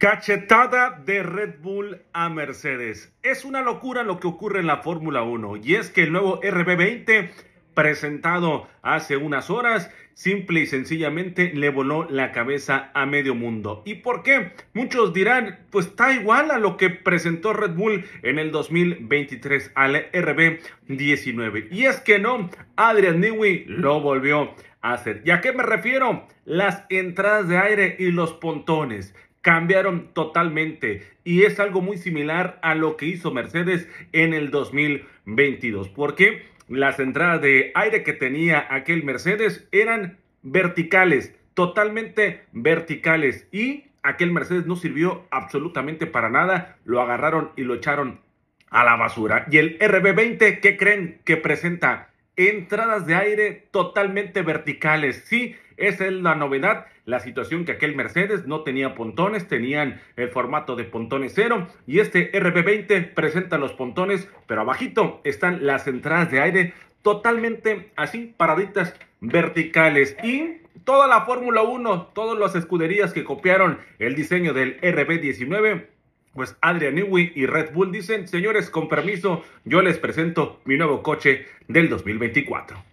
Cachetada de Red Bull a Mercedes. Es una locura lo que ocurre en la Fórmula 1 y es que el nuevo RB20 presentado hace unas horas simple y sencillamente le voló la cabeza a medio mundo. ¿Y por qué? Muchos dirán, pues está igual a lo que presentó Red Bull en el 2023 al RB19. Y es que no, Adrian Newey lo volvió a hacer. ¿Y a qué me refiero? Las entradas de aire y los pontones cambiaron totalmente y es algo muy similar a lo que hizo Mercedes en el 2022, porque las entradas de aire que tenía aquel Mercedes eran verticales, totalmente verticales y aquel Mercedes no sirvió absolutamente para nada, lo agarraron y lo echaron a la basura. Y el RB20, ¿qué creen que presenta? Entradas de aire totalmente verticales, sí, esa es la novedad, la situación que aquel Mercedes no tenía pontones, tenían el formato de pontones cero y este RB20 presenta los pontones, pero abajito están las entradas de aire totalmente así, paraditas verticales y toda la Fórmula 1, todas las escuderías que copiaron el diseño del RB19 pues Adrian Newey y Red Bull dicen, señores, con permiso, yo les presento mi nuevo coche del 2024.